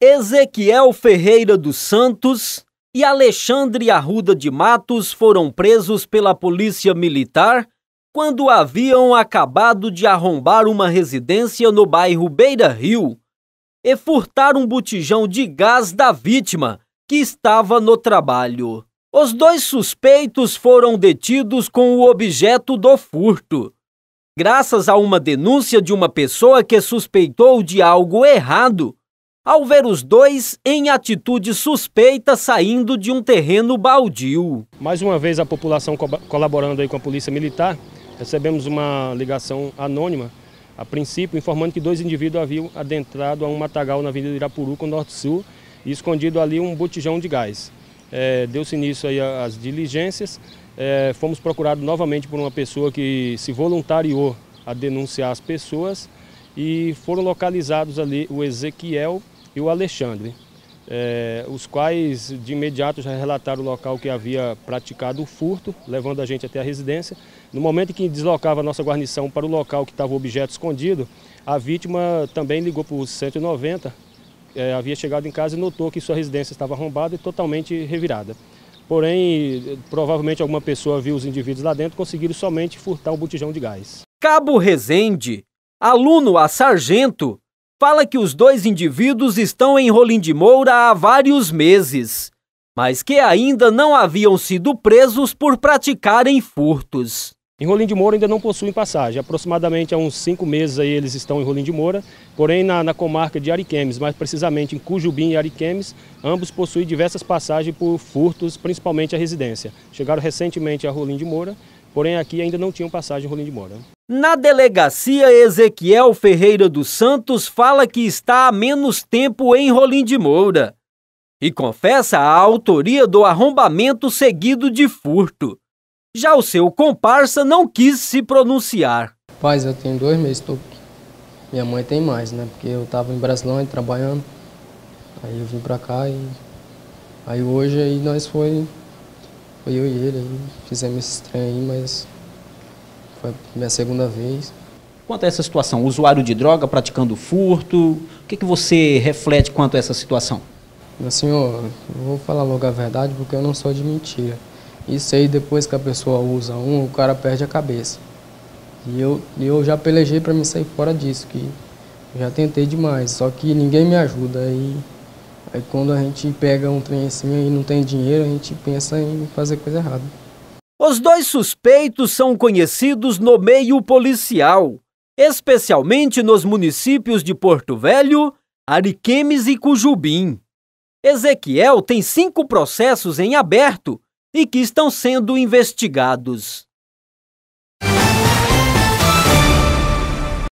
Ezequiel Ferreira dos Santos e Alexandre Arruda de Matos foram presos pela Polícia Militar quando haviam acabado de arrombar uma residência no bairro Beira Rio e furtar um botijão de gás da vítima, que estava no trabalho. Os dois suspeitos foram detidos com o objeto do furto. Graças a uma denúncia de uma pessoa que suspeitou de algo errado, ao ver os dois em atitude suspeita saindo de um terreno baldio. Mais uma vez a população co colaborando aí com a polícia militar, recebemos uma ligação anônima, a princípio informando que dois indivíduos haviam adentrado a um matagal na Avenida Irapuru com Norte Sul e escondido ali um botijão de gás. É, Deu-se início aí as diligências, é, fomos procurados novamente por uma pessoa que se voluntariou a denunciar as pessoas e foram localizados ali o Ezequiel e o Alexandre, é, os quais de imediato já relataram o local que havia praticado o furto, levando a gente até a residência. No momento em que deslocava a nossa guarnição para o local que estava o objeto escondido, a vítima também ligou para o 190, é, eh, havia chegado em casa e notou que sua residência estava arrombada e totalmente revirada. Porém, provavelmente alguma pessoa viu os indivíduos lá dentro, conseguiram somente furtar um botijão de gás. Cabo Rezende, aluno a sargento, fala que os dois indivíduos estão em Rolim de Moura há vários meses, mas que ainda não haviam sido presos por praticarem furtos. Em Rolim de Moura ainda não possuem passagem, aproximadamente há uns cinco meses aí eles estão em Rolim de Moura, porém na, na comarca de Ariquemes, mais precisamente em Cujubim e Ariquemes, ambos possuem diversas passagens por furtos, principalmente a residência. Chegaram recentemente a Rolim de Moura, porém aqui ainda não tinham passagem em Rolim de Moura. Na delegacia, Ezequiel Ferreira dos Santos fala que está há menos tempo em Rolim de Moura e confessa a autoria do arrombamento seguido de furto. Já o seu comparsa não quis se pronunciar. Pai, eu tenho dois meses, tô... minha mãe tem mais, né? Porque eu estava em Brasilândia trabalhando, aí eu vim para cá e aí hoje aí nós foi, foi eu e ele, fizemos esse trem aí, mas foi a minha segunda vez. Quanto a essa situação, usuário de droga, praticando furto, o que, que você reflete quanto a essa situação? Meu senhor, vou falar logo a verdade porque eu não sou de mentira. Isso aí, depois que a pessoa usa um, o cara perde a cabeça. E eu, eu já pelejei para me sair fora disso, que já tentei demais, só que ninguém me ajuda. Aí, aí quando a gente pega um trem assim e não tem dinheiro, a gente pensa em fazer coisa errada. Os dois suspeitos são conhecidos no meio policial, especialmente nos municípios de Porto Velho, Ariquemes e Cujubim. Ezequiel tem cinco processos em aberto e que estão sendo investigados.